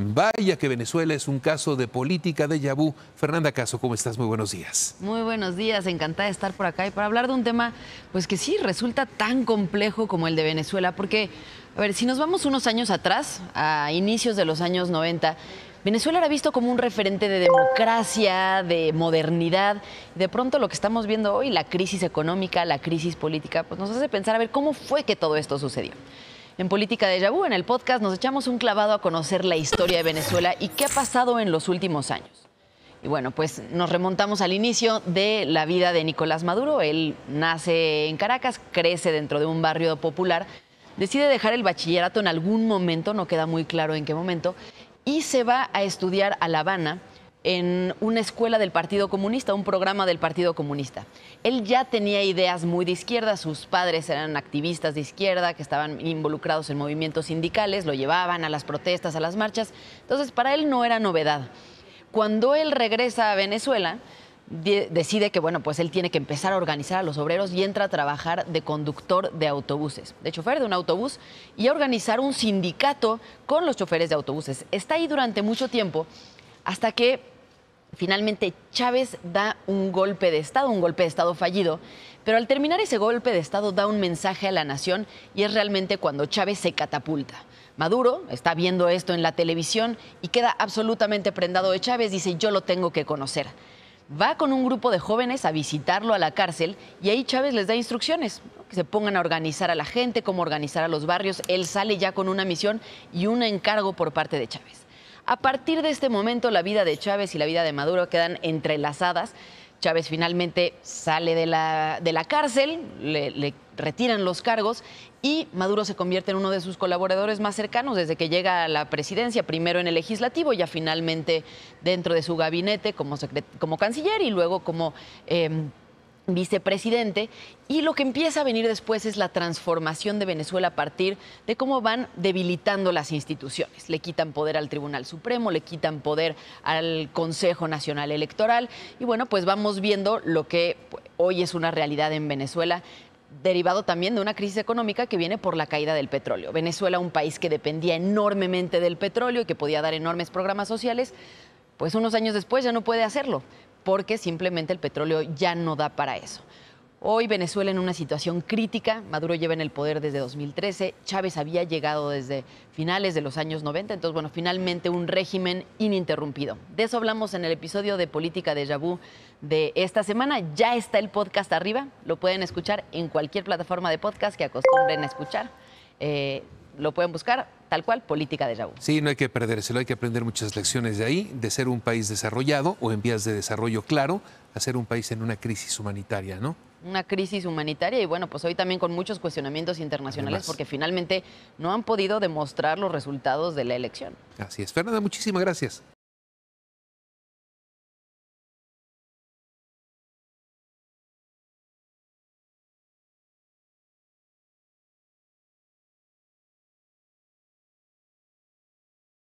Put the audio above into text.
Vaya que Venezuela es un caso de política de yabú. Fernanda Caso, ¿cómo estás? Muy buenos días. Muy buenos días, encantada de estar por acá y para hablar de un tema, pues que sí resulta tan complejo como el de Venezuela, porque, a ver, si nos vamos unos años atrás, a inicios de los años 90, Venezuela era visto como un referente de democracia, de modernidad. de pronto lo que estamos viendo hoy, la crisis económica, la crisis política, pues nos hace pensar a ver cómo fue que todo esto sucedió. En Política de Yabú, en el podcast, nos echamos un clavado a conocer la historia de Venezuela y qué ha pasado en los últimos años. Y bueno, pues nos remontamos al inicio de la vida de Nicolás Maduro. Él nace en Caracas, crece dentro de un barrio popular, decide dejar el bachillerato en algún momento, no queda muy claro en qué momento, y se va a estudiar a La Habana en una escuela del Partido Comunista, un programa del Partido Comunista. Él ya tenía ideas muy de izquierda, sus padres eran activistas de izquierda que estaban involucrados en movimientos sindicales, lo llevaban a las protestas, a las marchas, entonces para él no era novedad. Cuando él regresa a Venezuela, decide que bueno, pues él tiene que empezar a organizar a los obreros y entra a trabajar de conductor de autobuses, de chofer de un autobús y a organizar un sindicato con los choferes de autobuses. Está ahí durante mucho tiempo hasta que finalmente Chávez da un golpe de Estado, un golpe de Estado fallido, pero al terminar ese golpe de Estado da un mensaje a la nación y es realmente cuando Chávez se catapulta. Maduro está viendo esto en la televisión y queda absolutamente prendado de Chávez, dice yo lo tengo que conocer. Va con un grupo de jóvenes a visitarlo a la cárcel y ahí Chávez les da instrucciones, que se pongan a organizar a la gente, cómo organizar a los barrios. Él sale ya con una misión y un encargo por parte de Chávez. A partir de este momento, la vida de Chávez y la vida de Maduro quedan entrelazadas. Chávez finalmente sale de la, de la cárcel, le, retiran los cargos y Maduro se convierte en uno de sus colaboradores más cercanos desde que llega a la presidencia, primero en el legislativo, ya finalmente dentro de su gabinete como, como canciller y luego como... Em, vicepresidente. Y lo que empieza a venir después es la transformación de Venezuela a partir de cómo van debilitando las instituciones. Le quitan poder al Tribunal Supremo, le quitan poder al Consejo Nacional Electoral. Y bueno, pues vamos viendo lo que hoy es una realidad en Venezuela derivado también de una crisis económica que viene por la caída del petróleo. Venezuela, un país que dependía enormemente del petróleo y que podía dar enormes programas sociales, pues unos años después ya no puede hacerlo porque simplemente el petróleo ya no da para eso. Hoy Venezuela en una situación crítica, Maduro lleva en el poder desde 2013, Chávez había llegado desde finales de los años 90, entonces bueno, finalmente un régimen ininterrumpido. De eso hablamos en el episodio de Política de Yabú de esta semana. Ya está el podcast arriba, lo pueden escuchar en cualquier plataforma de podcast que acostumbren a escuchar. Eh, lo pueden buscar tal cual, política de Yahoo. Sí, no hay que lo hay que aprender muchas lecciones de ahí, de ser un país desarrollado o en vías de desarrollo claro, a ser un país en una crisis humanitaria, ¿no? Una crisis humanitaria y bueno, pues hoy también con muchos cuestionamientos internacionales porque finalmente no han podido demostrar los resultados de la elección. Así es. Fernanda, muchísimas gracias.